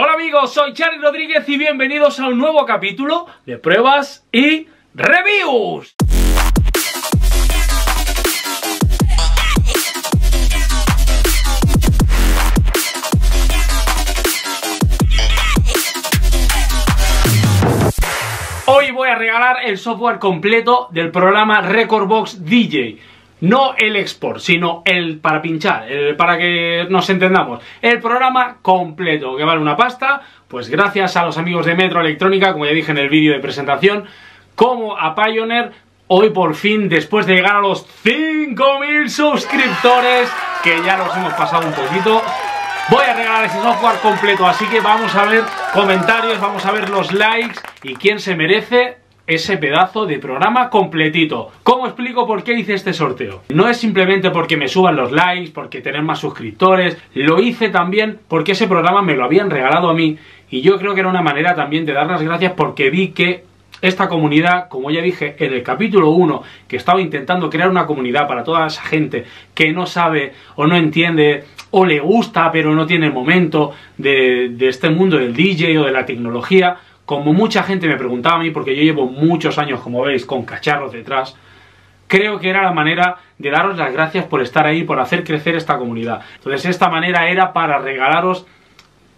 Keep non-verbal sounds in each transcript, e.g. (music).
Hola amigos, soy Charlie Rodríguez y bienvenidos a un nuevo capítulo de pruebas y reviews. Hoy voy a regalar el software completo del programa Recordbox DJ no el export, sino el para pinchar, el para que nos entendamos. El programa completo, que vale una pasta, pues gracias a los amigos de Metro Electrónica, como ya dije en el vídeo de presentación, como a Pioneer, hoy por fin, después de llegar a los 5.000 suscriptores, que ya los hemos pasado un poquito, voy a regalar ese software completo. Así que vamos a ver comentarios, vamos a ver los likes y quién se merece ese pedazo de programa completito. ¿Cómo explico por qué hice este sorteo? No es simplemente porque me suban los likes, porque tener más suscriptores, lo hice también porque ese programa me lo habían regalado a mí y yo creo que era una manera también de dar las gracias porque vi que esta comunidad, como ya dije en el capítulo 1, que estaba intentando crear una comunidad para toda esa gente que no sabe o no entiende o le gusta pero no tiene el momento de este mundo del DJ o de la tecnología, como mucha gente me preguntaba a mí, porque yo llevo muchos años, como veis, con cacharros detrás, creo que era la manera de daros las gracias por estar ahí, por hacer crecer esta comunidad. Entonces, esta manera era para regalaros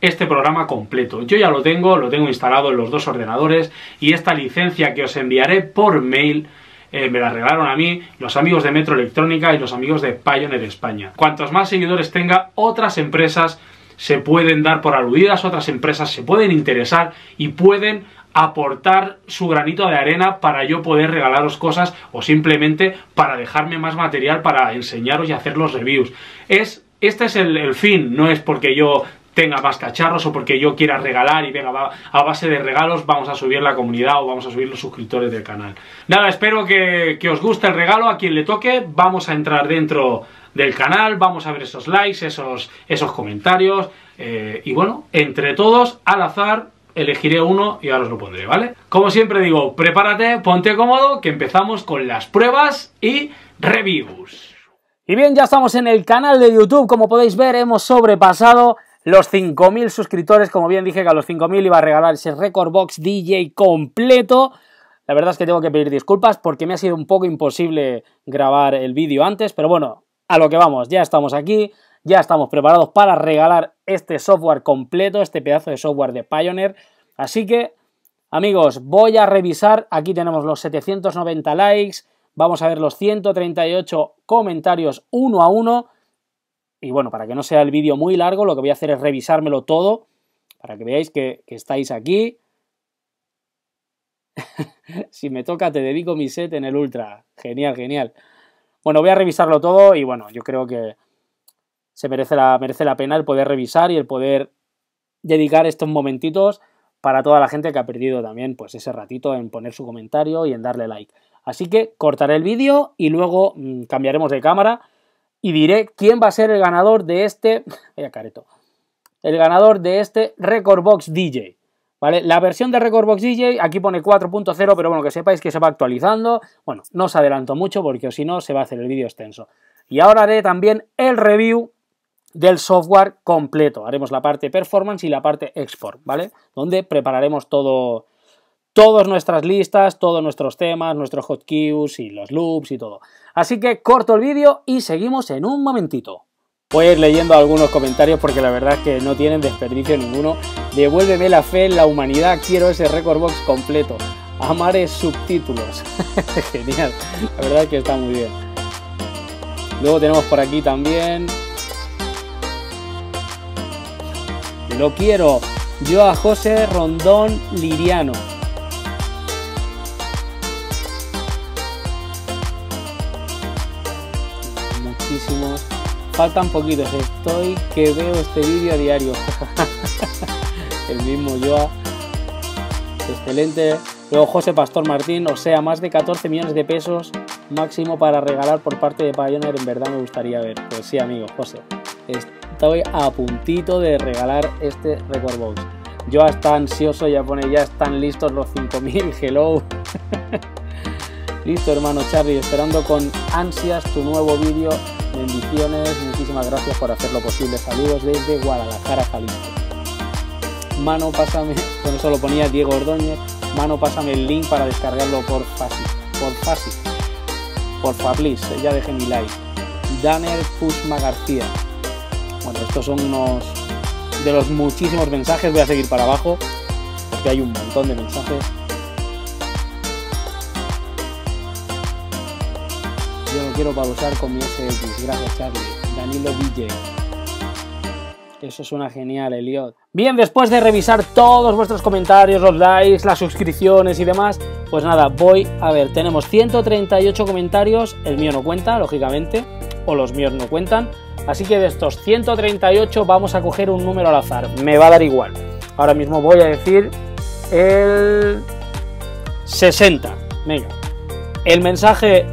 este programa completo. Yo ya lo tengo, lo tengo instalado en los dos ordenadores y esta licencia que os enviaré por mail eh, me la regalaron a mí los amigos de Metro Electrónica y los amigos de Pioneer España. Cuantos más seguidores tenga, otras empresas se pueden dar por aludidas, otras empresas se pueden interesar y pueden aportar su granito de arena para yo poder regalaros cosas o simplemente para dejarme más material para enseñaros y hacer los reviews. Es este es el, fin, no es porque yo tenga más cacharros o porque yo quiera regalar y venga, a base de regalos vamos a subir la comunidad o vamos a subir los suscriptores del canal. Nada, espero que, os guste el regalo, a quien le toque, vamos a entrar dentro del canal, vamos a ver esos likes, esos, esos comentarios eh, y bueno, entre todos, al azar, elegiré uno y ahora os lo pondré, ¿vale? Como siempre digo, prepárate, ponte cómodo, que empezamos con las pruebas y reviews. Y bien, ya estamos en el canal de YouTube, como podéis ver hemos sobrepasado los 5.000 suscriptores. Como bien dije que a los 5.000 iba a regalar ese Record Box DJ completo. La verdad es que tengo que pedir disculpas porque me ha sido un poco imposible grabar el vídeo antes, pero bueno, a lo que vamos, ya estamos aquí, ya estamos preparados para regalar este software completo, este pedazo de software de Pioneer. Así que, amigos, voy a revisar, aquí tenemos los 790 likes, vamos a ver los 138 comentarios uno a uno. Y bueno, para que no sea el vídeo muy largo, lo que voy a hacer es revisármelo todo para que veáis que, estáis aquí. (laughs) si me toca, te dedico mi set en el Ultra. Genial, genial. Bueno, voy a revisarlo todo y bueno, yo creo que se merece la, merece la pena el poder revisar y el poder dedicar estos momentitos para toda la gente que ha perdido también pues ese ratito en poner su comentario y en darle like. Así que cortaré el vídeo y luego mm, cambiaremos de cámara y diré quién va a ser el ganador de este. Vaya careto. El ganador de este Recordbox DJ. ¿Vale? La versión de Recordbox DJ, aquí pone 4.0, pero bueno, que sepáis que se va actualizando. Bueno, no os adelanto mucho porque si no se va a hacer el vídeo extenso. Y ahora haré también el review del software completo. Haremos la parte performance y la parte export, ¿vale? Donde prepararemos todo, todas nuestras listas, todos nuestros temas, nuestros hotkeys y los loops y todo. Así que corto el vídeo y seguimos en un momentito. Voy a ir leyendo algunos comentarios porque la verdad es que no tienen desperdicio ninguno. Devuélveme la fe en la humanidad, quiero ese record box completo. Amare subtítulos. (laughs) Genial, la verdad es que está muy bien. Luego tenemos por aquí también... Lo quiero, yo a José Rondón Liriano. faltan poquitos, estoy que veo este vídeo a diario. (laughs) El mismo Joa. Excelente. Luego José Pastor Martín, o sea, más de 14 millones de pesos máximo para regalar por parte de Pioneer. En verdad me gustaría ver. Pues sí, amigo, José. Estoy a puntito de regalar este Record Box. Joa está ansioso, ya pone, ya están listos los 5.000. (laughs) Hello. (laughs) Listo, hermano Charlie, esperando con ansias tu nuevo vídeo Bendiciones, muchísimas gracias por hacer lo posible. Saludos desde Guadalajara, Jalisco. Mano, pásame, con eso lo ponía Diego Ordóñez. Mano, pásame el link para descargarlo por fácil, Por fácil, Por Fablis, ya dejé mi like. Daniel Fusma García. Bueno, estos son unos de los muchísimos mensajes. Voy a seguir para abajo porque hay un montón de mensajes. quiero usar con mi SX. Gracias, Charlie. Danilo DJ. Eso suena genial, Eliot. Bien, después de revisar todos vuestros comentarios, los likes, las suscripciones y demás, pues nada, voy a ver. Tenemos 138 comentarios. El mío no cuenta, lógicamente. O los míos no cuentan. Así que de estos 138 vamos a coger un número al azar. Me va a dar igual. Ahora mismo voy a decir el 60. Venga. El mensaje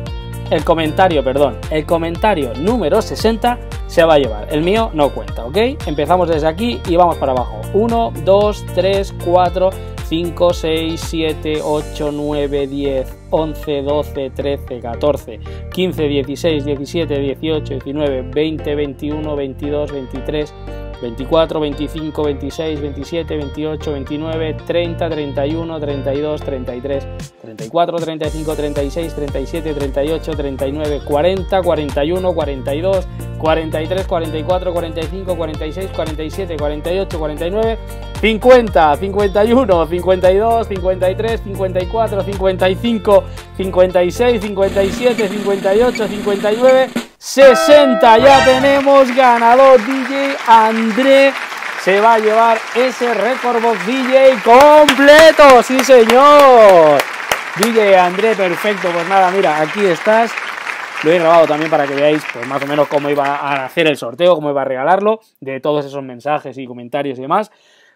el comentario, perdón, el comentario número 60 se va a llevar. El mío no cuenta, ¿ok? Empezamos desde aquí y vamos para abajo. 1, 2, 3, 4, 5, 6, 7, 8, 9, 10, 11, 12, 13, 14, 15, 16, 17, 18, 19, 20, 21, 22, 23. 24, 25, 26, 27, 28, 29, 30, 31, 32, 33, 34, 35, 36, 37, 38, 39, 40, 41, 42, 43, 44, 45, 46, 47, 48, 49, 50, 51, 52, 53, 54, 55, 56, 57, 58, 59. 60. Ya tenemos ganador DJ André. Se va a llevar ese récord Box DJ completo. Sí, señor. DJ André, perfecto. Pues nada, mira, aquí estás. Lo he grabado también para que veáis pues más o menos cómo iba a hacer el sorteo, cómo iba a regalarlo, de todos esos mensajes y comentarios y demás.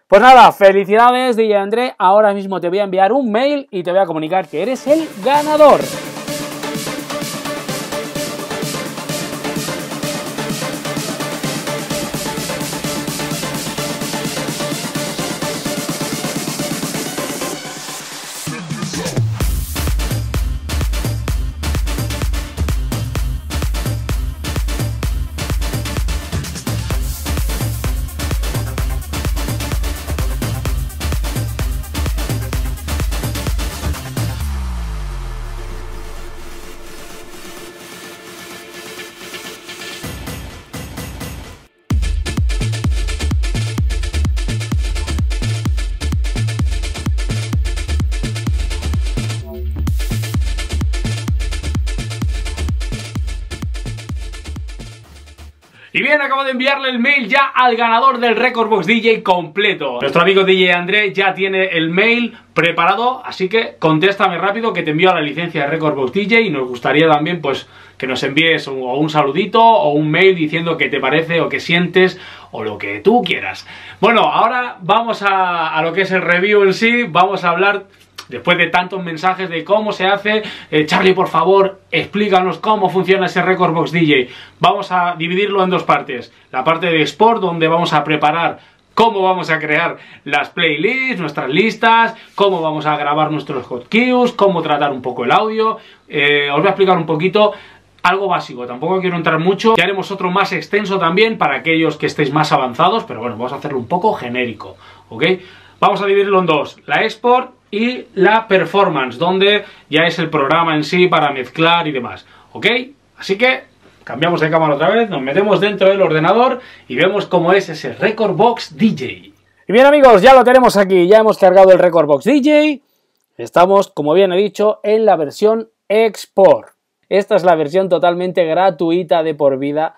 Pues nada, felicidades DJ André, ahora mismo te voy a enviar un mail y te voy a comunicar que eres el ganador. acabo de enviarle el mail ya al ganador del Record Box DJ completo. Nuestro amigo DJ André ya tiene el mail preparado, así que contéstame rápido que te envío la licencia de Record Box DJ y nos gustaría también pues que nos envíes un, saludito o un mail diciendo qué te parece o qué sientes o lo que tú quieras. Bueno, ahora vamos a, a lo que es el review en sí, vamos a hablar Después de tantos mensajes de cómo se hace, eh, Charlie, por favor, explícanos cómo funciona ese Record Box DJ. Vamos a dividirlo en dos partes. La parte de Sport, donde vamos a preparar cómo vamos a crear las playlists, nuestras listas, cómo vamos a grabar nuestros hot cues, cómo tratar un poco el audio. Eh, os voy a explicar un poquito algo básico, tampoco quiero entrar mucho. Ya haremos otro más extenso también para aquellos que estéis más avanzados, pero bueno, vamos a hacerlo un poco genérico, ¿ok? Vamos a dividirlo en dos, la export y la performance, donde ya es el programa en sí para mezclar y demás. ¿Ok? Así que cambiamos de cámara otra vez, nos metemos dentro del ordenador y vemos cómo es ese Record Box DJ. Y bien amigos, ya lo tenemos aquí, ya hemos cargado el Record Box DJ. Estamos, como bien he dicho, en la versión Export. Esta es la versión totalmente gratuita de por vida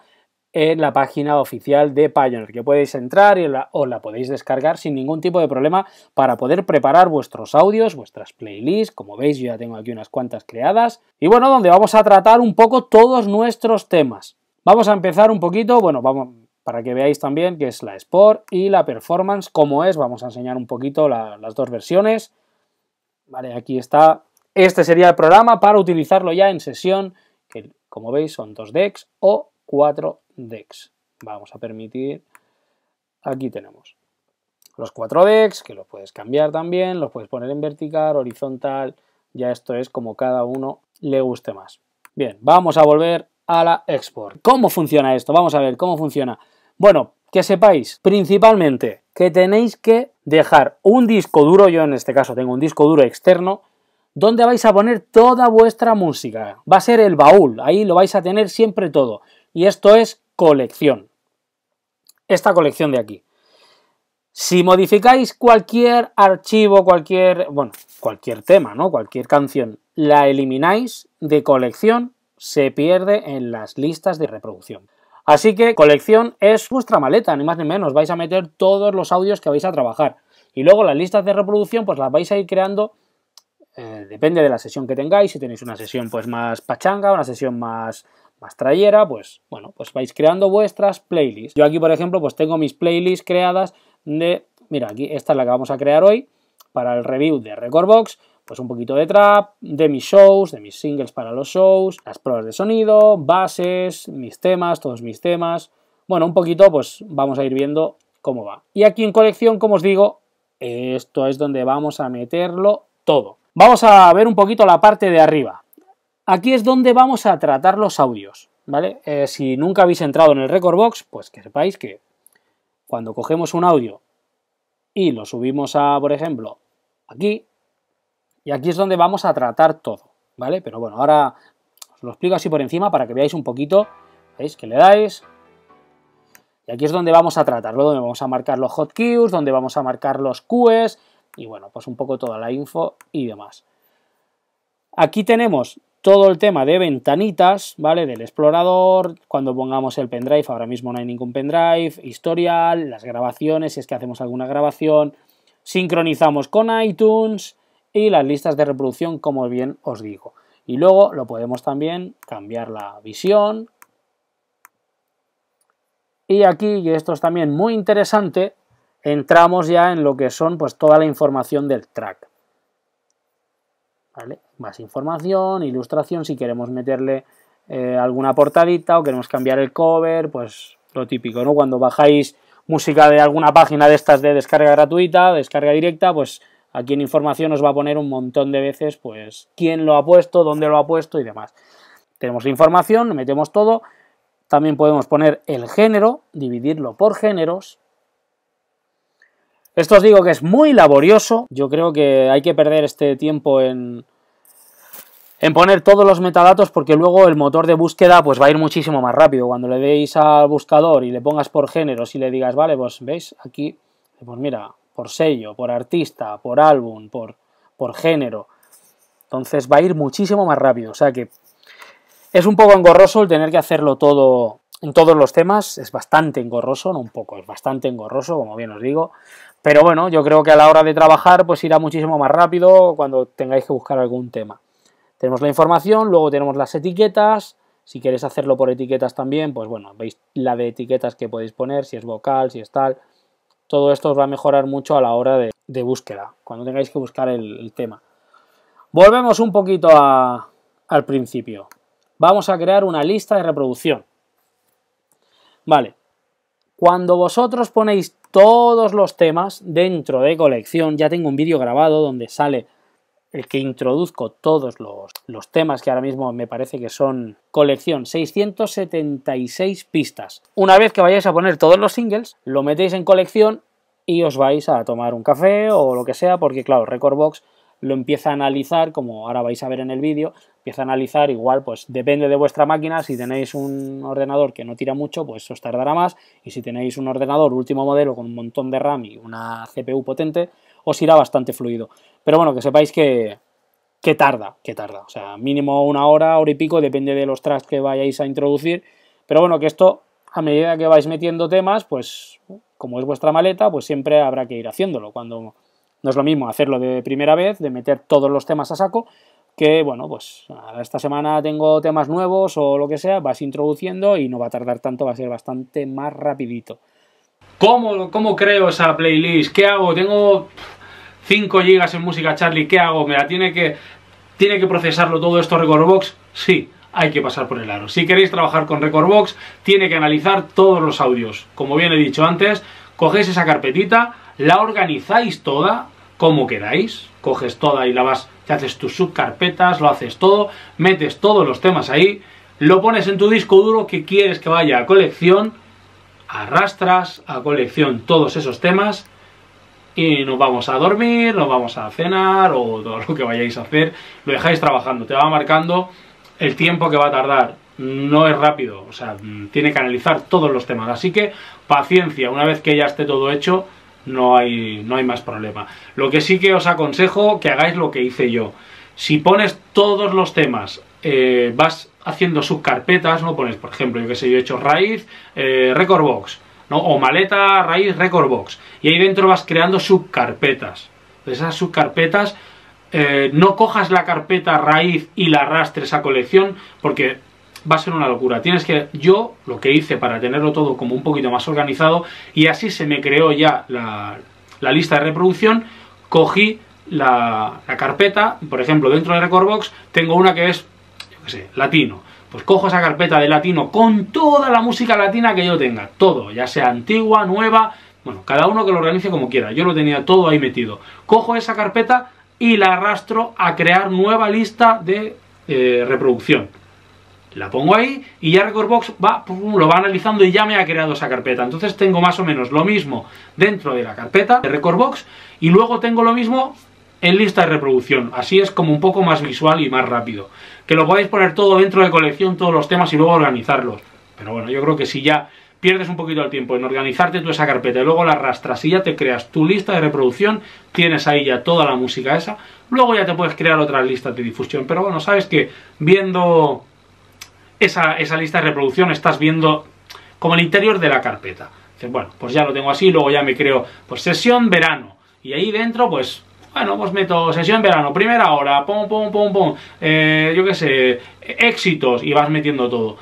en la página oficial de Pioneer, que podéis entrar y la, os la podéis descargar sin ningún tipo de problema para poder preparar vuestros audios, vuestras playlists, como veis yo ya tengo aquí unas cuantas creadas, y bueno, donde vamos a tratar un poco todos nuestros temas. Vamos a empezar un poquito, bueno, vamos para que veáis también que es la Sport y la Performance, como es, vamos a enseñar un poquito las dos versiones. Vale, aquí está. Este sería el programa para utilizarlo ya en sesión, que como veis son dos decks o cuatro DEX. Vamos a permitir, aquí tenemos los cuatro DEX, que los puedes cambiar también, los puedes poner en vertical, horizontal, ya esto es como cada uno le guste más. Bien, vamos a volver a la export. ¿Cómo funciona esto? Vamos a ver cómo funciona. Bueno, que sepáis principalmente que tenéis que dejar un disco duro, yo en este caso tengo un disco duro externo, donde vais a poner toda vuestra música. Va a ser el baúl, ahí lo vais a tener siempre todo. Y esto es colección. Esta colección de aquí. Si modificáis cualquier archivo, cualquier, bueno, cualquier tema, ¿no? Cualquier canción, la elimináis de colección, se pierde en las listas de reproducción. Así que colección es vuestra maleta, ni más ni menos. Vais a meter todos los audios que vais a trabajar. Y luego las listas de reproducción, pues las vais a ir creando, eh, depende de la sesión que tengáis. Si tenéis una sesión pues más pachanga, una sesión más más trayera, pues bueno, pues vais creando vuestras playlists. Yo aquí, por ejemplo, pues tengo mis playlists creadas de, mira, aquí esta es la que vamos a crear hoy para el review de Box pues un poquito de trap, de mis shows, de mis singles para los shows, las pruebas de sonido, bases, mis temas, todos mis temas. Bueno, un poquito pues vamos a ir viendo cómo va. Y aquí en colección, como os digo, esto es donde vamos a meterlo todo. Vamos a ver un poquito la parte de arriba. Aquí es donde vamos a tratar los audios, ¿vale? Eh, si nunca habéis entrado en el Record Box, pues que sepáis que cuando cogemos un audio y lo subimos a, por ejemplo, aquí, y aquí es donde vamos a tratar todo, ¿vale? Pero bueno, ahora os lo explico así por encima para que veáis un poquito, ¿veis? Que le dais, y aquí es donde vamos a tratarlo, donde vamos a marcar los hotkeys, donde vamos a marcar los cues y bueno, pues un poco toda la info y demás. Aquí tenemos todo el tema de ventanitas, ¿vale? Del explorador, cuando pongamos el pendrive, ahora mismo no hay ningún pendrive, historial, las grabaciones, si es que hacemos alguna grabación, sincronizamos con iTunes y las listas de reproducción, como bien os digo. Y luego lo podemos también cambiar la visión. Y aquí, y esto es también muy interesante, entramos ya en lo que son pues toda la información del track. Más información, ilustración, si queremos meterle eh, alguna portadita o queremos cambiar el cover, pues lo típico, ¿no? Cuando bajáis música de alguna página de estas de descarga gratuita, descarga directa, pues aquí en información os va a poner un montón de veces, pues, quién lo ha puesto, dónde lo ha puesto y demás. Tenemos información, metemos todo. También podemos poner el género, dividirlo por géneros, esto os digo que es muy laborioso. Yo creo que hay que perder este tiempo en, en poner todos los metadatos porque luego el motor de búsqueda pues va a ir muchísimo más rápido. Cuando le deis al buscador y le pongas por género, si le digas, vale, pues veis aquí, pues mira, por sello, por artista, por álbum, por, por género. Entonces va a ir muchísimo más rápido. O sea que es un poco engorroso el tener que hacerlo todo en todos los temas, es bastante engorroso, no un poco, es bastante engorroso, como bien os digo. Pero bueno, yo creo que a la hora de trabajar pues irá muchísimo más rápido cuando tengáis que buscar algún tema. Tenemos la información, luego tenemos las etiquetas. Si queréis hacerlo por etiquetas también, pues bueno, veis la de etiquetas que podéis poner, si es vocal, si es tal. Todo esto os va a mejorar mucho a la hora de, búsqueda, cuando tengáis que buscar el, tema. Volvemos un poquito al principio vamos a crear una lista de reproducción. Vale, cuando vosotros ponéis todos los temas dentro de colección, ya tengo un vídeo grabado donde sale el que introduzco todos los, los, temas que ahora mismo me parece que son colección, 676 pistas. Una vez que vayáis a poner todos los singles, lo metéis en colección y os vais a tomar un café o lo que sea, porque claro, Recordbox lo empieza a analizar, como ahora vais a ver en el vídeo, empieza a analizar, igual pues depende de vuestra máquina, si tenéis un ordenador que no tira mucho, pues os tardará más, y si tenéis un ordenador último modelo con un montón de RAM y una CPU potente, os irá bastante fluido. Pero bueno, que sepáis que, que tarda, que tarda, o sea, mínimo una hora, hora y pico, depende de los tracks que vayáis a introducir, pero bueno, que esto a medida que vais metiendo temas, pues como es vuestra maleta, pues siempre habrá que ir haciéndolo, cuando... No es lo mismo hacerlo de primera vez, de meter todos los temas a saco, que, bueno, pues esta semana tengo temas nuevos o lo que sea, vas introduciendo y no va a tardar tanto, va a ser bastante más rapidito. ¿Cómo, creo esa playlist? ¿Qué hago? Tengo 5 GB en música, Charlie, ¿qué hago? ¿Me la tiene que, tiene que procesarlo todo esto Recordbox? Sí, hay que pasar por el aro. Si queréis trabajar con Recordbox, tiene que analizar todos los audios. Como bien he dicho antes, cogéis esa carpetita, la organizáis toda, como queráis, coges toda y la vas te haces tus subcarpetas, lo haces todo, metes todos los temas ahí, lo pones en tu disco duro que quieres que vaya a colección, arrastras a colección todos esos temas y nos vamos a dormir, nos vamos a cenar o todo lo que vayáis a hacer, lo dejáis trabajando, te va marcando el tiempo que va a tardar. No es rápido, o sea, tiene que analizar todos los temas. Así que paciencia, una vez que ya esté todo hecho, no hay, no hay más problema. Lo que sí que os aconsejo que hagáis lo que hice yo. Si pones todos los temas, eh, vas haciendo subcarpetas, ¿no? Pones, por ejemplo, yo que sé, yo he hecho raíz, eh, record box, ¿no? O maleta, raíz, record box. Y ahí dentro vas creando subcarpetas. de pues esas subcarpetas, eh, no cojas la carpeta raíz y la arrastres a colección, porque va a ser una locura. Tienes que, yo lo que hice para tenerlo todo como un poquito más organizado y así se me creó ya la, lista de reproducción, cogí la, carpeta, por ejemplo, dentro de Recordbox tengo una que es, latino. Pues cojo esa carpeta de latino con toda la música latina que yo tenga, todo, ya sea antigua, nueva, bueno, cada uno que lo organice como quiera, yo lo tenía todo ahí metido. Cojo esa carpeta y la arrastro a crear nueva lista de eh, reproducción la pongo ahí y ya Recordbox va, lo va analizando y ya me ha creado esa carpeta. Entonces tengo más o menos lo mismo dentro de la carpeta de Recordbox y luego tengo lo mismo en lista de reproducción. Así es como un poco más visual y más rápido. Que lo podáis poner todo dentro de colección, todos los temas y luego organizarlos. Pero bueno, yo creo que si ya pierdes un poquito el tiempo en organizarte tú esa carpeta y luego la arrastras y ya te creas tu lista de reproducción, tienes ahí ya toda la música esa, luego ya te puedes crear otras listas de difusión. Pero bueno, sabes que viendo esa, lista de reproducción, estás viendo como el interior de la carpeta. bueno, pues ya lo tengo así, luego ya me creo, pues sesión verano. Y ahí dentro, pues, bueno, pues meto sesión verano, primera hora, pum, pum, pum, pum, eh, yo qué sé, éxitos, y vas metiendo todo.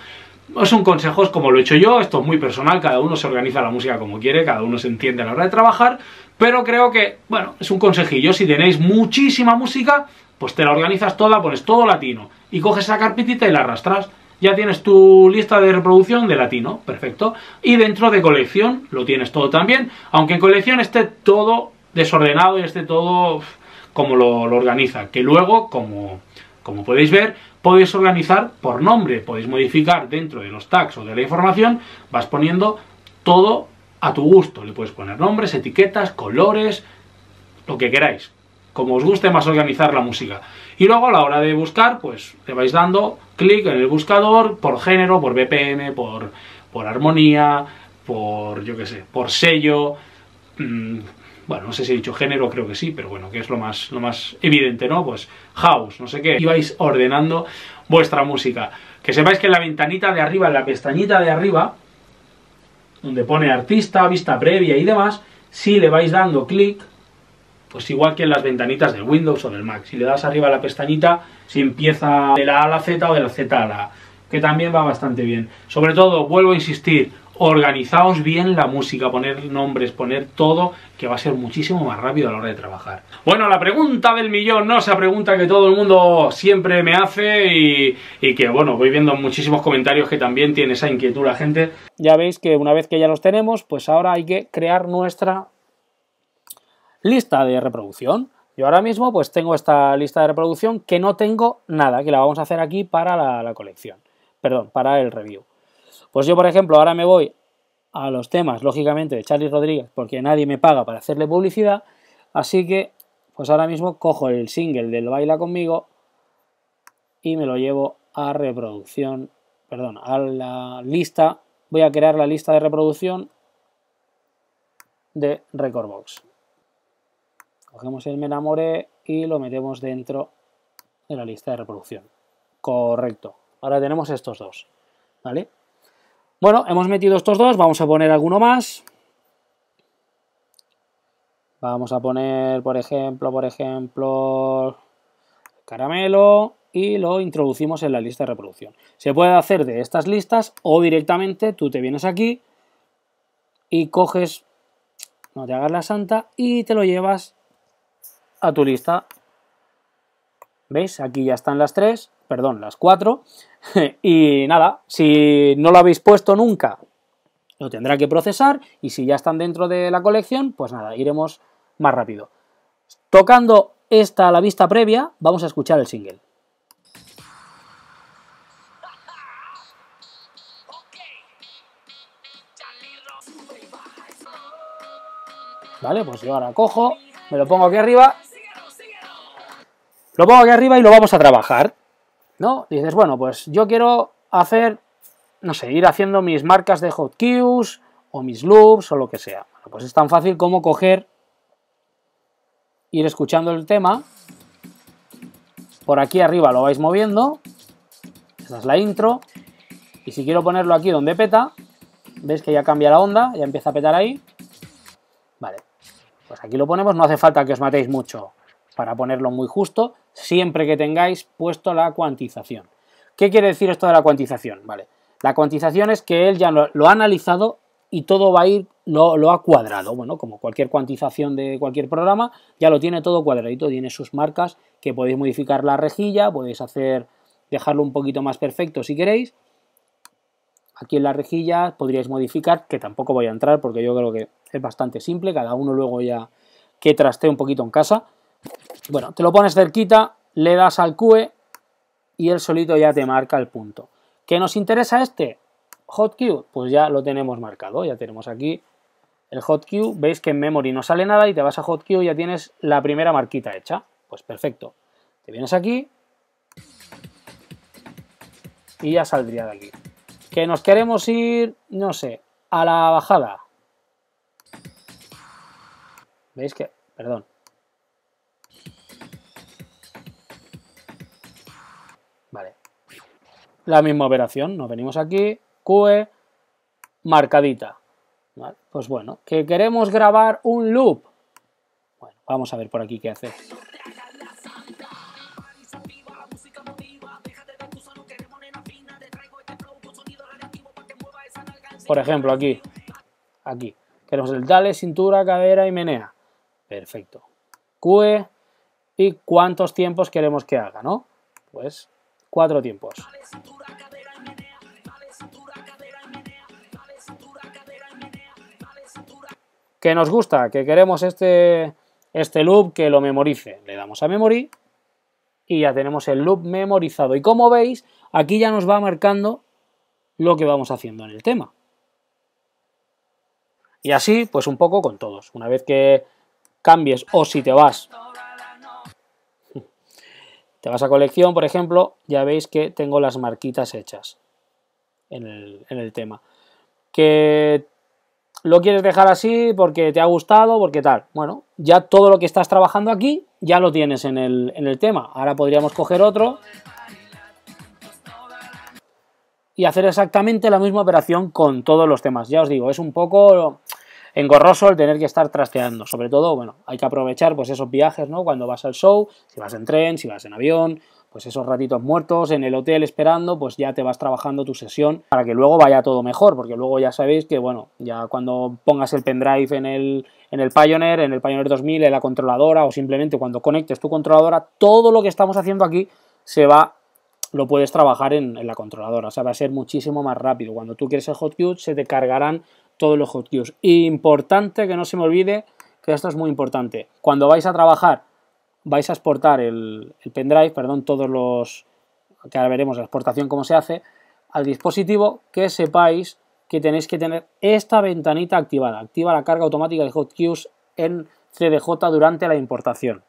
es pues un consejo, es como lo he hecho yo, esto es muy personal, cada uno se organiza la música como quiere, cada uno se entiende a la hora de trabajar, pero creo que, bueno, es un consejillo, si tenéis muchísima música, pues te la organizas toda, pones todo latino, y coges esa carpetita y la arrastras, ya tienes tu lista de reproducción de latino, perfecto. Y dentro de colección lo tienes todo también, aunque en colección esté todo desordenado y esté todo como lo, organiza, que luego, como, como podéis ver, podéis organizar por nombre, podéis modificar dentro de los tags o de la información, vas poniendo todo a tu gusto, le puedes poner nombres, etiquetas, colores, lo que queráis, como os guste más organizar la música. Y luego a la hora de buscar, pues le vais dando clic en el buscador por género, por BPM, por, por armonía, por, yo qué sé, por sello. Mm, bueno, no sé si he dicho género, creo que sí, pero bueno, que es lo más, lo más evidente, ¿no? Pues house, no sé qué. Y vais ordenando vuestra música. Que sepáis que en la ventanita de arriba, en la pestañita de arriba, donde pone artista, vista previa y demás, si le vais dando clic, pues igual que en las ventanitas de Windows o del Mac. Si le das arriba a la pestañita, si empieza de la A a la Z o de la Z a la A, que también va bastante bien. Sobre todo, vuelvo a insistir, organizaos bien la música, poner nombres, poner todo, que va a ser muchísimo más rápido a la hora de trabajar. Bueno, la pregunta del millón, no esa pregunta que todo el mundo siempre me hace y que, bueno, voy viendo muchísimos comentarios que también tiene esa inquietud la gente. Ya veis que una vez que ya los tenemos, pues ahora hay que crear nuestra Lista de reproducción. Yo ahora mismo pues tengo esta lista de reproducción que no tengo nada, que la vamos a hacer aquí para la, colección. Perdón, para el review. Pues yo, por ejemplo, ahora me voy a los temas, lógicamente, de Charlie Rodríguez, porque nadie me paga para hacerle publicidad. Así que, pues ahora mismo cojo el single del Baila conmigo y me lo llevo a reproducción, perdón, a la lista. Voy a crear la lista de reproducción de Recordbox. Cogemos el Me enamoré y lo metemos dentro de la lista de reproducción. Correcto. Ahora tenemos estos dos. ¿Vale? Bueno, hemos metido estos dos. Vamos a poner alguno más. Vamos a poner, por ejemplo, por ejemplo, caramelo y lo introducimos en la lista de reproducción. Se puede hacer de estas listas o directamente tú te vienes aquí y coges, no te hagas la santa, y te lo llevas a tu lista. ¿Veis? Aquí ya están las tres, perdón, las cuatro. (laughs) y nada, si no lo habéis puesto nunca, lo tendrá que procesar y si ya están dentro de la colección, pues nada, iremos más rápido. Tocando esta la vista previa, vamos a escuchar el single. Vale, pues yo ahora cojo, me lo pongo aquí arriba lo pongo aquí arriba y lo vamos a trabajar, ¿no? dices, bueno, pues yo quiero hacer, no sé, ir haciendo mis marcas de hot cues o mis loops o lo que sea. pues es tan fácil como coger, ir escuchando el tema, por aquí arriba lo vais moviendo, esta es la intro, y si quiero ponerlo aquí donde peta, veis que ya cambia la onda, ya empieza a petar ahí, vale, pues aquí lo ponemos, no hace falta que os matéis mucho para ponerlo muy justo, siempre que tengáis puesto la cuantización. ¿Qué quiere decir esto de la cuantización? Vale. La cuantización es que él ya lo, ha analizado y todo va a ir, lo, lo, ha cuadrado. Bueno, como cualquier cuantización de cualquier programa, ya lo tiene todo cuadradito, tiene sus marcas que podéis modificar la rejilla, podéis hacer, dejarlo un poquito más perfecto si queréis. Aquí en la rejilla podríais modificar, que tampoco voy a entrar porque yo creo que es bastante simple, cada uno luego ya que trastee un poquito en casa. Bueno, te lo pones cerquita, le das al QE y el solito ya te marca el punto. ¿Qué nos interesa este? hot HotQ, pues ya lo tenemos marcado, ya tenemos aquí el hot HotQ, veis que en memory no sale nada y te vas a HotQ y ya tienes la primera marquita hecha, pues perfecto. Te vienes aquí y ya saldría de aquí. Que nos queremos ir, no sé, a la bajada. ¿Veis que? Perdón. la misma operación. Nos venimos aquí, QE, marcadita. Pues bueno, que queremos grabar un loop. Bueno, vamos a ver por aquí qué hace. Por ejemplo, aquí. Aquí. Queremos el dale, cintura, cadera y menea. Perfecto. QE. ¿Y cuántos tiempos queremos que haga, no? Pues cuatro tiempos. que nos gusta, que queremos este, este loop que lo memorice. Le damos a memory y ya tenemos el loop memorizado. Y como veis, aquí ya nos va marcando lo que vamos haciendo en el tema. Y así, pues un poco con todos. Una vez que cambies o si te vas, te vas a colección, por ejemplo, ya veis que tengo las marquitas hechas en el, tema. Que lo quieres dejar así porque te ha gustado, porque tal. Bueno, ya todo lo que estás trabajando aquí ya lo tienes en el, tema. Ahora podríamos coger otro y hacer exactamente la misma operación con todos los temas. Ya os digo, es un poco engorroso el tener que estar trasteando. Sobre todo, bueno, hay que aprovechar pues esos viajes, ¿no? Cuando vas al show, si vas en tren, si vas en avión, pues esos ratitos muertos en el hotel esperando, pues ya te vas trabajando tu sesión para que luego vaya todo mejor, porque luego ya sabéis que, bueno, ya cuando pongas el pendrive en el, en el Pioneer, en el Pioneer 2000, en la controladora o simplemente cuando conectes tu controladora, todo lo que estamos haciendo aquí se va lo puedes trabajar en, la controladora, o sea, va a ser muchísimo más rápido. Cuando tú quieres el hotcube, se te cargarán todos los hotkeys. Importante que no se me olvide que esto es muy importante. Cuando vais a trabajar vais a exportar el, pendrive, perdón, todos los, que ahora veremos la exportación cómo se hace, al dispositivo que sepáis que tenéis que tener esta ventanita activada. Activa la carga automática de hotkeys en CDJ durante la importación.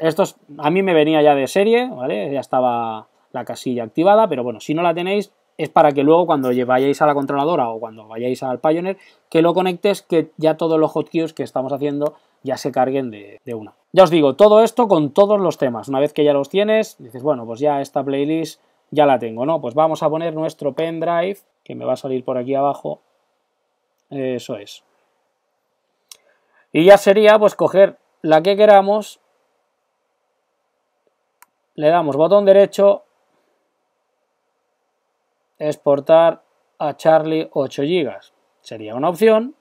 Esto a mí me venía ya de serie, Ya estaba la casilla activada, pero bueno, si no la tenéis, es para que luego cuando vayáis a la controladora o cuando vayáis al Pioneer, que lo conectes, que ya todos los hotkeys que estamos haciendo ya se carguen de, una. Ya os digo, todo esto con todos los temas. Una vez que ya los tienes, dices, bueno, pues ya esta playlist ya la tengo, ¿no? Pues vamos a poner nuestro pendrive, que me va a salir por aquí abajo. Eso es. Y ya sería, pues, coger la que queramos, le damos botón derecho, exportar a Charlie 8 GB. Sería una opción.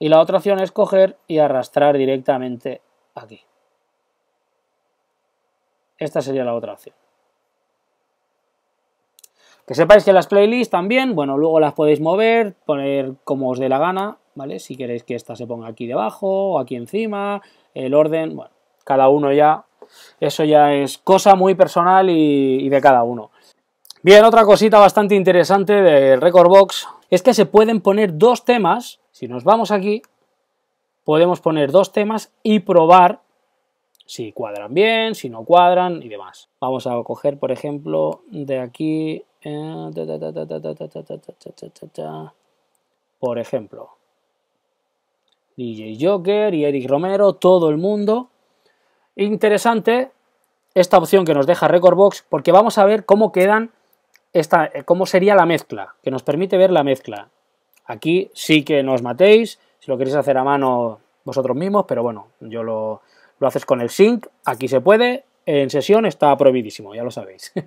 Y la otra opción es coger y arrastrar directamente aquí. Esta sería la otra opción. Que sepáis que las playlists también, bueno, luego las podéis mover, poner como os dé la gana, ¿vale? Si queréis que esta se ponga aquí debajo o aquí encima, el orden, bueno, cada uno ya, eso ya es cosa muy personal y de cada uno. Bien, otra cosita bastante interesante del Record Box es que se pueden poner dos temas, si nos vamos aquí, podemos poner dos temas y probar si cuadran bien, si no cuadran y demás. Vamos a coger, por ejemplo, de aquí, por ejemplo, DJ Joker y Eric Romero, todo el mundo. Interesante esta opción que nos deja Box, porque vamos a ver cómo quedan esta, eh, cómo sería la mezcla, que nos permite ver la mezcla. Aquí sí que no os matéis, si lo queréis hacer a mano vosotros mismos, pero bueno, yo lo, lo haces con el sync, aquí se puede, en sesión está prohibidísimo, ya lo sabéis. (laughs)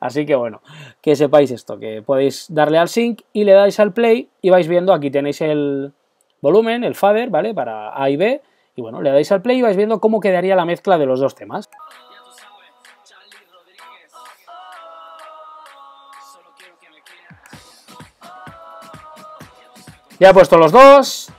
Así que bueno, que sepáis esto, que podéis darle al sync y le dais al play y vais viendo, aquí tenéis el volumen, el fader, ¿vale? Para A y B, y bueno, le dais al play y vais viendo cómo quedaría la mezcla de los dos temas. Ya he puesto los dos.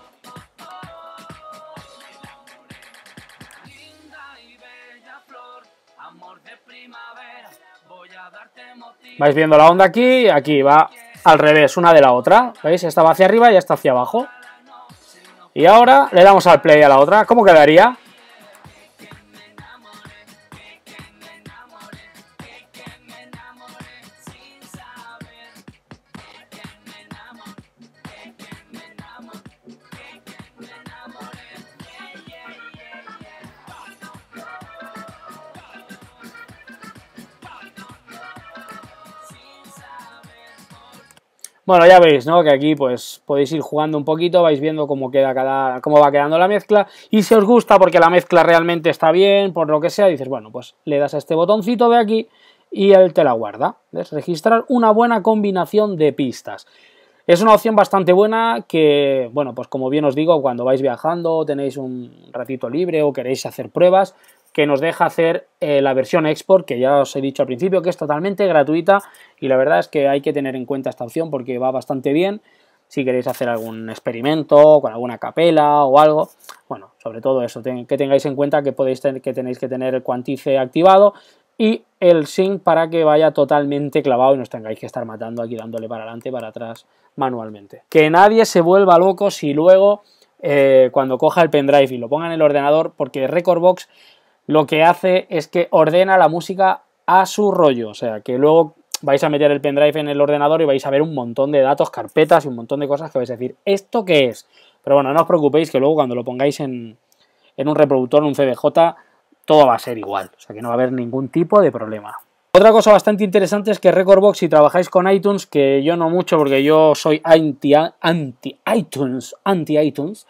Vais viendo la onda aquí, aquí va al revés, una de la otra. ¿Veis? Esta va hacia arriba y esta hacia abajo. Y ahora le damos al play a la otra. ¿Cómo quedaría? Bueno, ya veis, ¿no? Que aquí pues podéis ir jugando un poquito, vais viendo cómo queda cómo va quedando la mezcla. Y si os gusta, porque la mezcla realmente está bien, por lo que sea, dices, bueno, pues le das a este botoncito de aquí y él te la guarda. ¿Ves? Registrar una buena combinación de pistas. Es una opción bastante buena que, bueno, pues como bien os digo, cuando vais viajando, tenéis un ratito libre o queréis hacer pruebas, que nos deja hacer eh, la versión export, que ya os he dicho al principio que es totalmente gratuita y la verdad es que hay que tener en cuenta esta opción porque va bastante bien si queréis hacer algún experimento con alguna capela o algo. Bueno, sobre todo eso, que tengáis en cuenta que, podéis tener que tenéis que tener el cuantice activado y el sync para que vaya totalmente clavado y no os tengáis que estar matando aquí dándole para adelante, para atrás manualmente. Que nadie se vuelva loco si luego eh, cuando coja el pendrive y lo ponga en el ordenador, porque Recordbox lo que hace es que ordena la música a su rollo, o sea, que luego vais a meter el pendrive en el ordenador y vais a ver un montón de datos, carpetas y un montón de cosas que vais a decir, ¿esto qué es? Pero bueno, no os preocupéis que luego cuando lo pongáis en, un reproductor, en un CDJ, todo va a ser igual, o sea que no va a haber ningún tipo de problema. Otra cosa bastante interesante es que Recordbox, si trabajáis con iTunes, que yo no mucho porque yo soy anti-iTunes, anti itunes anti itunes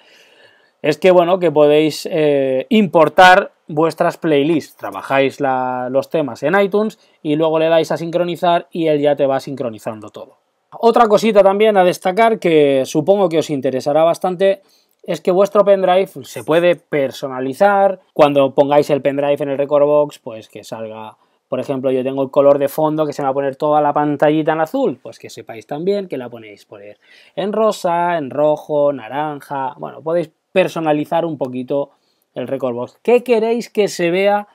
es que bueno, que podéis eh, importar vuestras playlists. Trabajáis los temas en iTunes y luego le dais a sincronizar y él ya te va sincronizando todo. Otra cosita también a destacar que supongo que os interesará bastante es que vuestro pendrive se puede personalizar. Cuando pongáis el pendrive en el record box, pues que salga, por ejemplo, yo tengo el color de fondo que se me va a poner toda la pantallita en azul, pues que sepáis también que la ponéis poner en rosa, en rojo, naranja, bueno, podéis personalizar un poquito el record box. ¿Qué queréis que se vea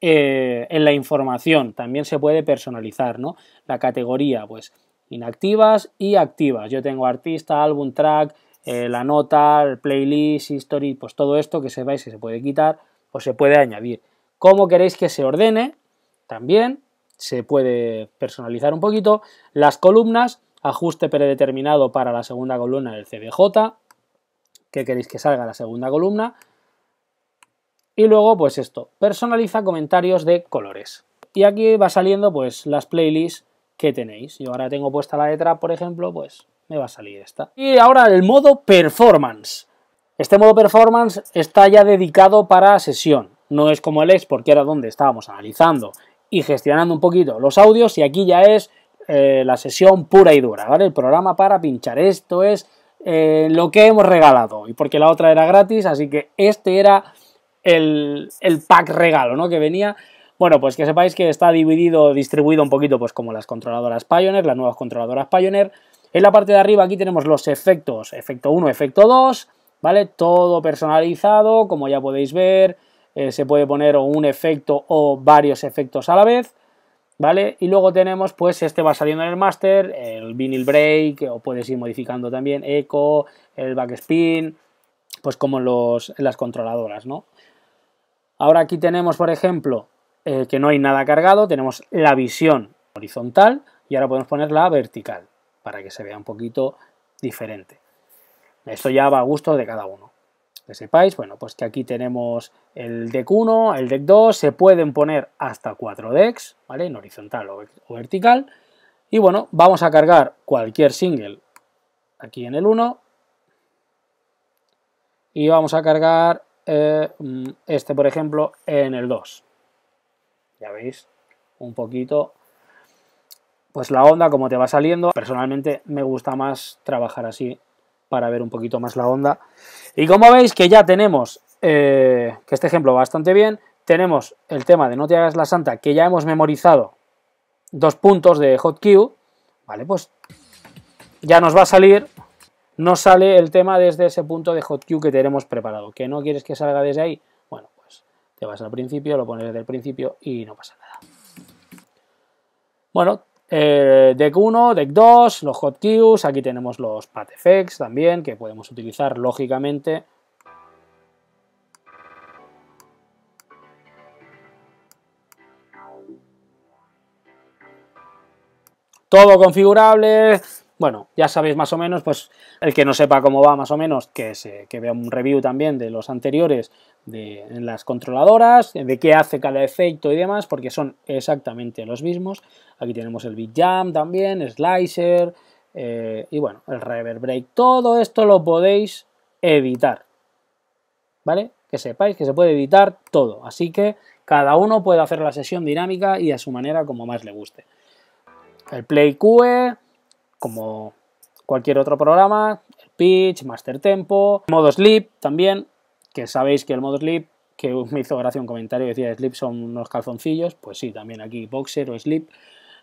eh, en la información? También se puede personalizar, ¿no? La categoría, pues inactivas y activas. Yo tengo artista, álbum, track, eh, la nota, el playlist, history, pues todo esto que sepáis que se puede quitar o se puede añadir. ¿Cómo queréis que se ordene? También se puede personalizar un poquito. Las columnas, ajuste predeterminado para la segunda columna del CBJ. ¿Qué queréis que salga la segunda columna? Y luego, pues esto, personaliza comentarios de colores. Y aquí va saliendo, pues, las playlists que tenéis. Yo ahora tengo puesta la letra, por ejemplo, pues me va a salir esta. Y ahora el modo performance. Este modo performance está ya dedicado para sesión. No es como el es porque era donde estábamos analizando y gestionando un poquito los audios. Y aquí ya es eh, la sesión pura y dura, ¿vale? El programa para pinchar. Esto es eh, lo que hemos regalado. Y porque la otra era gratis, así que este era el, pack regalo, ¿no? Que venía. Bueno, pues que sepáis que está dividido, distribuido un poquito, pues como las controladoras Pioneer, las nuevas controladoras Pioneer. En la parte de arriba aquí tenemos los efectos, efecto 1, efecto 2, ¿vale? Todo personalizado, como ya podéis ver, eh, se puede poner un efecto o varios efectos a la vez, ¿vale? Y luego tenemos, pues este va saliendo en el master, el vinyl break, o puedes ir modificando también eco, el backspin, pues como en las controladoras, ¿no? Ahora aquí tenemos, por ejemplo, eh, que no hay nada cargado, tenemos la visión horizontal y ahora podemos ponerla vertical para que se vea un poquito diferente. Esto ya va a gusto de cada uno. Que sepáis, bueno, pues que aquí tenemos el deck 1, el deck 2, se pueden poner hasta 4 decks, ¿vale? En horizontal o vertical. Y bueno, vamos a cargar cualquier single aquí en el 1. Y vamos a cargar eh, mm, este, por ejemplo, en el 2. Ya veis, un poquito, pues la onda, como te va saliendo. Personalmente me gusta más trabajar así para ver un poquito más la onda. Y como veis que ya tenemos, eh, que este ejemplo bastante bien, tenemos el tema de no te hagas la santa, que ya hemos memorizado dos puntos de hot cue ¿vale? Pues ya nos va a salir no sale el tema desde ese punto de queue que tenemos preparado. Que no quieres que salga desde ahí, bueno, pues te vas al principio, lo pones desde el principio y no pasa nada. Bueno, eh, deck 1, deck 2, los hotkeys, aquí tenemos los path effects también, que podemos utilizar lógicamente. Todo configurable, bueno, ya sabéis más o menos, pues el que no sepa cómo va más o menos, que, se, que vea un review también de los anteriores de en las controladoras, de qué hace cada efecto y demás, porque son exactamente los mismos. Aquí tenemos el bit Jam también, Slicer, eh, y bueno, el Reverb Break. Todo esto lo podéis editar, ¿vale? Que sepáis que se puede editar todo, así que cada uno puede hacer la sesión dinámica y a su manera como más le guste. El Play QE como cualquier otro programa, pitch, master tempo, modo sleep también, que sabéis que el modo sleep, que (laughs) me hizo gracia un comentario decía sleep son unos calzoncillos, pues sí, también aquí boxer o sleep.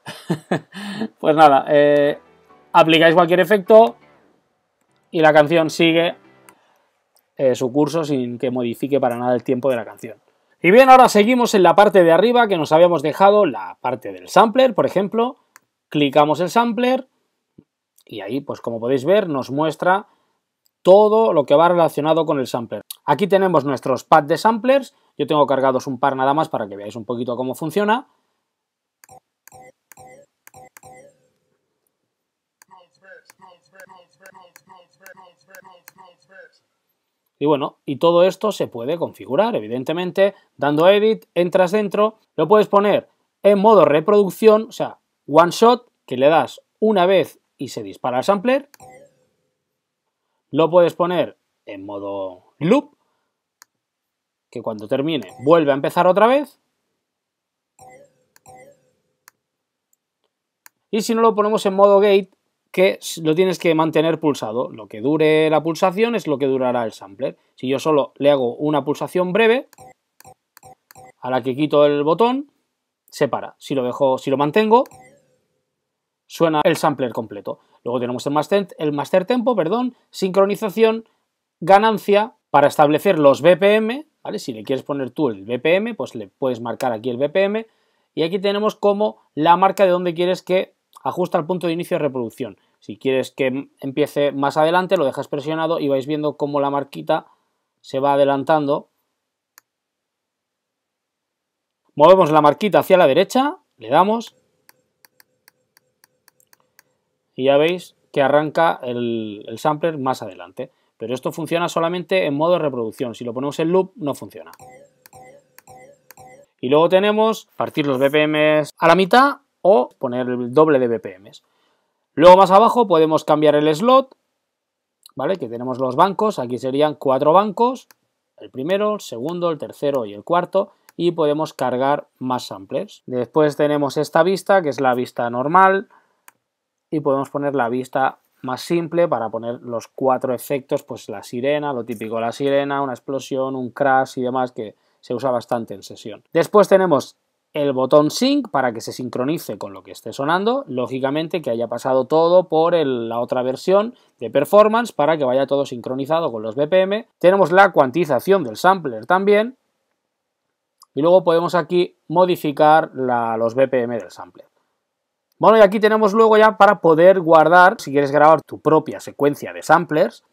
(laughs) pues nada, eh, aplicáis cualquier efecto y la canción sigue eh, su curso sin que modifique para nada el tiempo de la canción. Y bien, ahora seguimos en la parte de arriba que nos habíamos dejado, la parte del sampler, por ejemplo. Clicamos el sampler y ahí, pues como podéis ver, nos muestra todo lo que va relacionado con el sampler. Aquí tenemos nuestros pads de samplers. Yo tengo cargados un par nada más para que veáis un poquito cómo funciona. Y bueno, y todo esto se puede configurar, evidentemente, dando edit, entras dentro, lo puedes poner en modo reproducción, o sea, one shot, que le das una vez y se dispara el sampler. Lo puedes poner en modo loop, que cuando termine vuelve a empezar otra vez. Y si no lo ponemos en modo gate, que lo tienes que mantener pulsado. Lo que dure la pulsación es lo que durará el sampler. Si yo solo le hago una pulsación breve, a la que quito el botón, se para. Si lo, dejo, si lo mantengo, suena el sampler completo. Luego tenemos el master, el master tempo, perdón, sincronización, ganancia, para establecer los BPM, ¿vale? Si le quieres poner tú el BPM, pues le puedes marcar aquí el BPM y aquí tenemos como la marca de donde quieres que ajusta el punto de inicio de reproducción. Si quieres que empiece más adelante, lo dejas presionado y vais viendo cómo la marquita se va adelantando. Movemos la marquita hacia la derecha, le damos y ya veis que arranca el, sampler más adelante. Pero esto funciona solamente en modo de reproducción, si lo ponemos en loop no funciona. Y luego tenemos partir los BPMs a la mitad o poner el doble de BPMs. Luego más abajo podemos cambiar el slot, ¿vale? Que tenemos los bancos, aquí serían cuatro bancos, el primero, el segundo, el tercero y el cuarto, y podemos cargar más samplers. Después tenemos esta vista, que es la vista normal, y podemos poner la vista más simple para poner los cuatro efectos, pues la sirena, lo típico, la sirena, una explosión, un crash y demás que se usa bastante en sesión. Después tenemos el botón sync para que se sincronice con lo que esté sonando, lógicamente que haya pasado todo por la otra versión de performance para que vaya todo sincronizado con los BPM. Tenemos la cuantización del sampler también y luego podemos aquí modificar los BPM del sampler. Bueno, y aquí tenemos luego ya para poder guardar, si quieres grabar tu propia secuencia de samplers,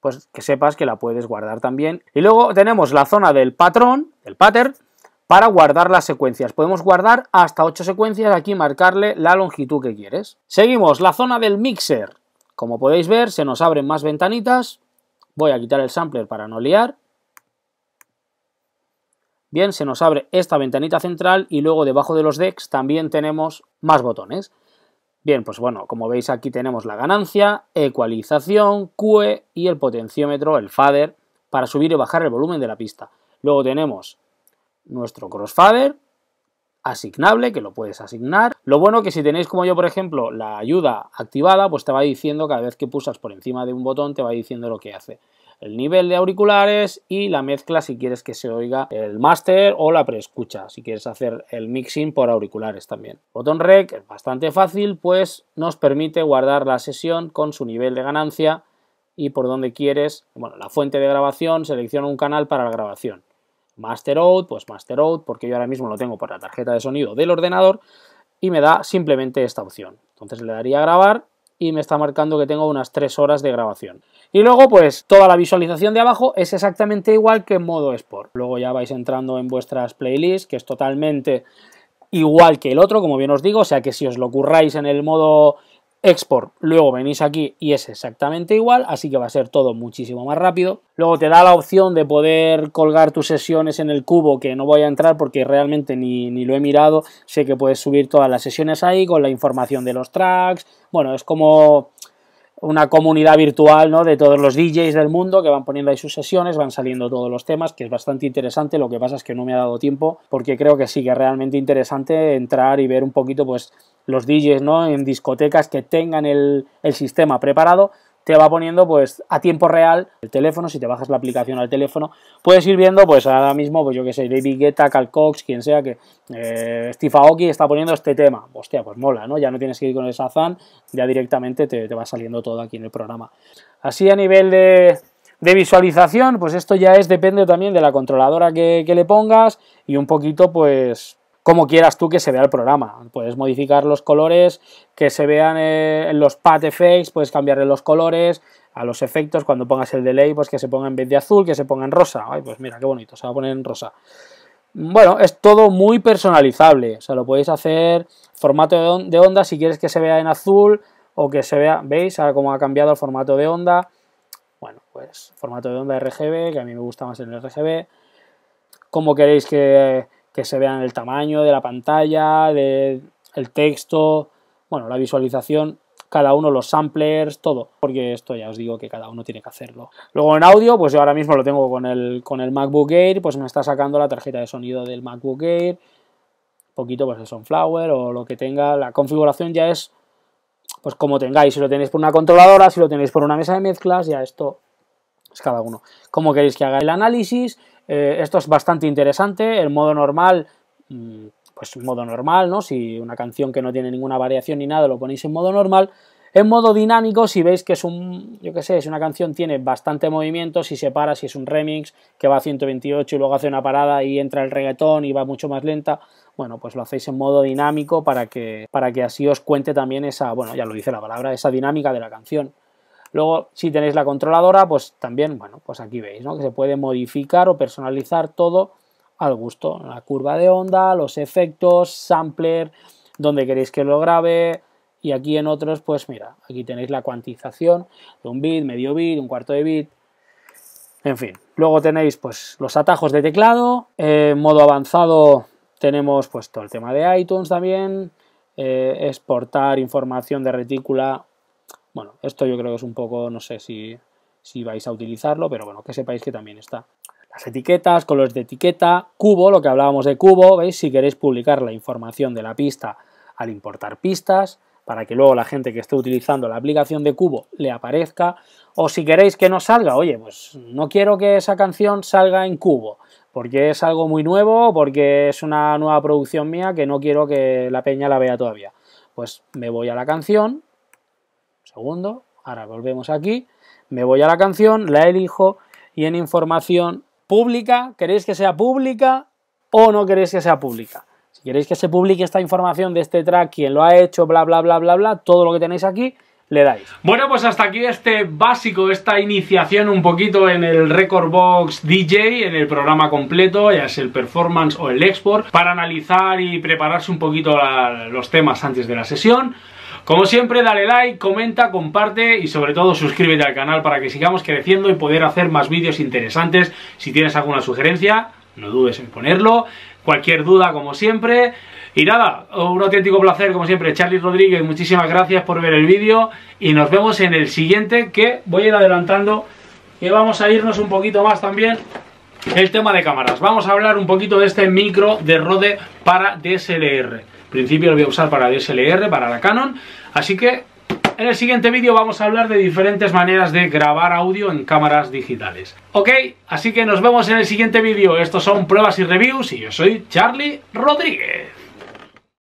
pues que sepas que la puedes guardar también. Y luego tenemos la zona del patrón, el pattern, para guardar las secuencias. Podemos guardar hasta 8 secuencias, aquí marcarle la longitud que quieres. Seguimos, la zona del mixer. Como podéis ver, se nos abren más ventanitas. Voy a quitar el sampler para no liar. Bien, se nos abre esta ventanita central y luego debajo de los decks también tenemos más botones. Bien, pues bueno, como veis aquí tenemos la ganancia, ecualización, QE y el potenciómetro, el fader, para subir y bajar el volumen de la pista. Luego tenemos nuestro crossfader, asignable, que lo puedes asignar. Lo bueno que si tenéis como yo, por ejemplo, la ayuda activada, pues te va diciendo cada vez que pulsas por encima de un botón, te va diciendo lo que hace el nivel de auriculares y la mezcla si quieres que se oiga el master o la preescucha, si quieres hacer el mixing por auriculares también. Botón Rec es bastante fácil, pues nos permite guardar la sesión con su nivel de ganancia y por donde quieres, bueno, la fuente de grabación, selecciona un canal para la grabación. Master Out, pues Master Out, porque yo ahora mismo lo tengo por la tarjeta de sonido del ordenador y me da simplemente esta opción. Entonces le daría a grabar y me está marcando que tengo unas 3 horas de grabación. Y luego pues toda la visualización de abajo es exactamente igual que en modo Sport. Luego ya vais entrando en vuestras playlists, que es totalmente igual que el otro, como bien os digo, o sea que si os lo curráis en el modo export, luego venís aquí y es exactamente igual, así que va a ser todo muchísimo más rápido. Luego te da la opción de poder colgar tus sesiones en el cubo, que no voy a entrar porque realmente ni, lo he mirado, sé que puedes subir todas las sesiones ahí con la información de los tracks, bueno, es como una comunidad virtual ¿no? de todos los DJs del mundo que van poniendo ahí sus sesiones, van saliendo todos los temas, que es bastante interesante, lo que pasa es que no me ha dado tiempo, porque creo que sí que es realmente interesante entrar y ver un poquito pues los DJs ¿no? en discotecas que tengan el, el sistema preparado, te va poniendo pues a tiempo real el teléfono, si te bajas la aplicación al teléfono, puedes ir viendo pues ahora mismo, pues yo que sé, David Guetta, Calcox, quien sea que eh, Steve Aoki está poniendo este tema, hostia, pues mola, ¿no? Ya no tienes que ir con el Sazan, ya directamente te, va saliendo todo aquí en el programa. Así a nivel de, visualización, pues esto ya es, depende también de la controladora que, que, le pongas y un poquito, pues, como quieras tú que se vea el programa. Puedes modificar los colores, que se vean eh, en los path effects, puedes cambiarle los colores a los efectos cuando pongas el delay, pues que se ponga en vez de azul, que se ponga en rosa. Ay, pues mira, qué bonito, se va a poner en rosa. Bueno, es todo muy personalizable, o sea, lo podéis hacer formato de onda si quieres que se vea en azul o que se vea, ¿veis? Ahora cómo ha cambiado el formato de onda. Bueno, pues formato de onda RGB, que a mí me gusta más el RGB. Como queréis que que se vean el tamaño de la pantalla, de el texto, bueno, la visualización, cada uno los samplers, todo, porque esto ya os digo que cada uno tiene que hacerlo. Luego en audio, pues yo ahora mismo lo tengo con el, con el MacBook Air, pues me está sacando la tarjeta de sonido del MacBook Air, poquito pues el Sunflower o lo que tenga, la configuración ya es pues como tengáis, si lo tenéis por una controladora, si lo tenéis por una mesa de mezclas, ya esto es cada uno. Como queréis que haga el análisis, eh, esto es bastante interesante, el modo normal, mm, pues modo normal, ¿no? Si una canción que no tiene ninguna variación ni nada lo ponéis en modo normal. En modo dinámico, si veis que es un, yo qué sé, si una canción tiene bastante movimiento, si se para, si es un remix, que va a 128 y luego hace una parada y entra el reggaetón y va mucho más lenta, bueno, pues lo hacéis en modo dinámico para que, para que así os cuente también esa, bueno, ya lo dice la palabra, esa dinámica de la canción. Luego, si tenéis la controladora, pues también, bueno, pues aquí veis, ¿no? Que se puede modificar o personalizar todo al gusto. La curva de onda, los efectos, sampler, donde queréis que lo grabe. Y aquí en otros, pues mira, aquí tenéis la cuantización de un bit, medio bit, un cuarto de bit. En fin, luego tenéis pues los atajos de teclado. En modo avanzado tenemos puesto todo el tema de iTunes también. Eh, exportar información de retícula bueno, esto yo creo que es un poco, no sé si, si vais a utilizarlo, pero bueno, que sepáis que también está. Las etiquetas, colores de etiqueta, cubo, lo que hablábamos de cubo, ¿veis? Si queréis publicar la información de la pista al importar pistas, para que luego la gente que esté utilizando la aplicación de cubo le aparezca, o si queréis que no salga, oye, pues no quiero que esa canción salga en cubo, porque es algo muy nuevo, porque es una nueva producción mía que no quiero que la peña la vea todavía. Pues me voy a la canción, segundo, ahora volvemos aquí, me voy a la canción, la elijo y en información pública, ¿queréis que sea pública o no queréis que sea pública? Si queréis que se publique esta información de este track, quién lo ha hecho, bla, bla, bla, bla, bla, todo lo que tenéis aquí, le dais. Bueno, pues hasta aquí este básico, esta iniciación un poquito en el Record Box DJ, en el programa completo, ya es el performance o el export, para analizar y prepararse un poquito los temas antes de la sesión. Como siempre, dale like, comenta, comparte y sobre todo suscríbete al canal para que sigamos creciendo y poder hacer más vídeos interesantes. Si tienes alguna sugerencia, no dudes en ponerlo. Cualquier duda, como siempre. Y nada, un auténtico placer, como siempre, Charlie Rodríguez. Muchísimas gracias por ver el vídeo y nos vemos en el siguiente que voy a ir adelantando y vamos a irnos un poquito más también el tema de cámaras. Vamos a hablar un poquito de este micro de Rode para DSLR principio lo voy a usar para DSLR, para la Canon, así que en el siguiente vídeo vamos a hablar de diferentes maneras de grabar audio en cámaras digitales. Ok, así que nos vemos en el siguiente vídeo. Estos son pruebas y reviews y yo soy Charlie Rodríguez.